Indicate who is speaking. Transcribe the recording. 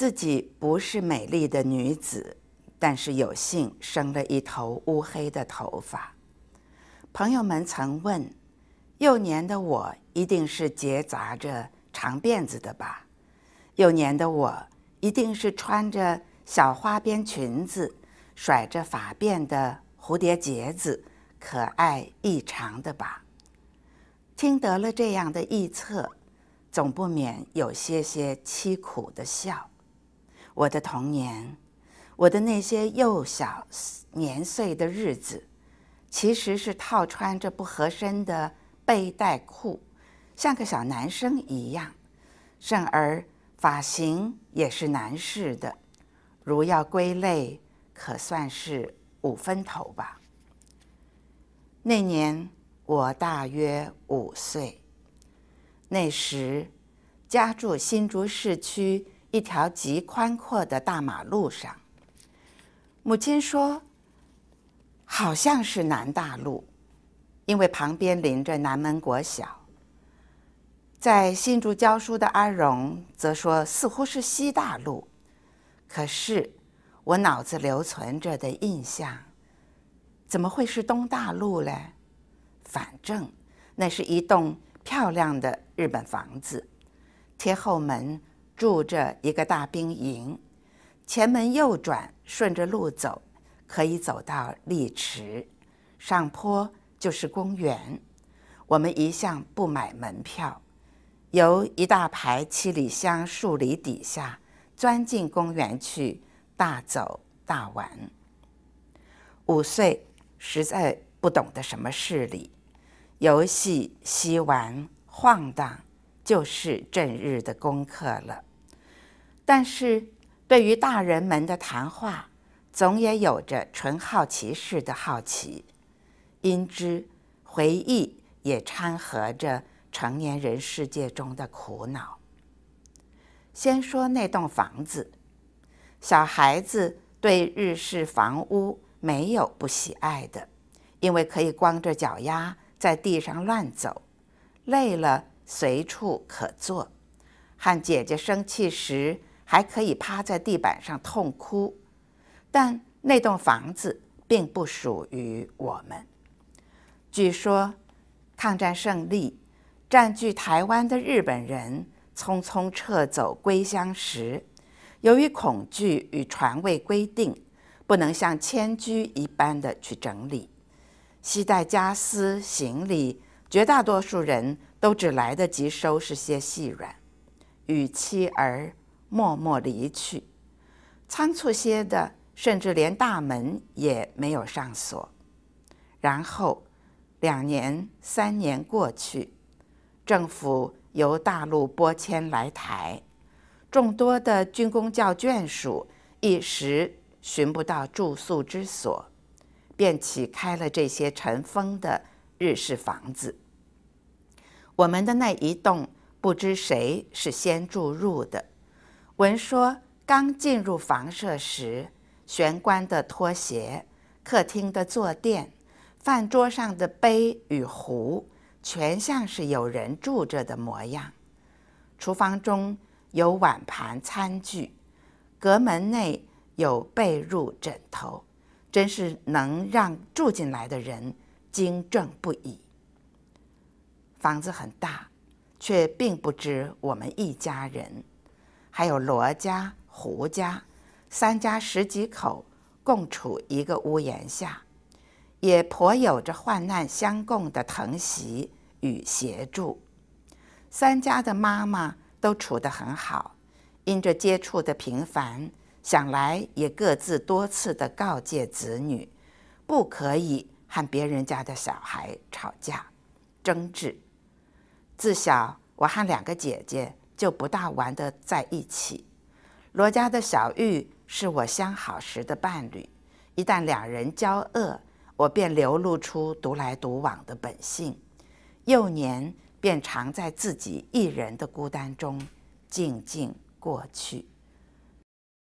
Speaker 1: 自己不是美丽的女子，但是有幸生了一头乌黑的头发。朋友们曾问：“幼年的我一定是结扎着长辫子的吧？幼年的我一定是穿着小花边裙子、甩着发辫的蝴蝶结子，可爱异常的吧？”听得了这样的臆测，总不免有些些凄苦的笑。我的童年，我的那些幼小年岁的日子，其实是套穿着不合身的背带裤，像个小男生一样。甚而发型也是男士的，如要归类，可算是五分头吧。那年我大约五岁，那时家住新竹市区。一条极宽阔的大马路上，母亲说：“好像是南大路，因为旁边临着南门国小。”在新竹教书的阿荣则说：“似乎是西大路。”可是我脑子留存着的印象，怎么会是东大路嘞？反正那是一栋漂亮的日本房子，贴后门。住着一个大兵营，前门右转，顺着路走，可以走到丽池，上坡就是公园。我们一向不买门票，由一大排七里香树篱底下钻进公园去，大走大玩。五岁实在不懂得什么事理，游戏嬉玩晃荡，就是正日的功课了。但是，对于大人们的谈话，总也有着纯好奇式的好奇。因之，回忆也掺和着成年人世界中的苦恼。先说那栋房子，小孩子对日式房屋没有不喜爱的，因为可以光着脚丫在地上乱走，累了随处可坐，和姐姐生气时。还可以趴在地板上痛哭，但那栋房子并不属于我们。据说抗战胜利，占据台湾的日本人匆匆撤走归乡时，由于恐惧与船位规定，不能像迁居一般的去整理、携带家私行李，绝大多数人都只来得及收拾些细软与妻儿。默默离去，仓促些的，甚至连大门也没有上锁。然后两年、三年过去，政府由大陆拨迁来台，众多的军工教眷属一时寻不到住宿之所，便启开了这些尘封的日式房子。我们的那一栋，不知谁是先住入的。闻说刚进入房舍时，玄关的拖鞋、客厅的坐垫、饭桌上的杯与壶，全像是有人住着的模样。厨房中有碗盘餐具，隔门内有被褥枕头，真是能让住进来的人惊怔不已。房子很大，却并不只我们一家人。还有罗家、胡家三家十几口共处一个屋檐下，也颇有着患难相共的疼惜与协助。三家的妈妈都处得很好，因着接触的频繁，想来也各自多次的告诫子女，不可以和别人家的小孩吵架、争执。自小我和两个姐姐。就不大玩得在一起。罗家的小玉是我相好时的伴侣，一旦两人交恶，我便流露出独来独往的本性。幼年便常在自己一人的孤单中静静过去。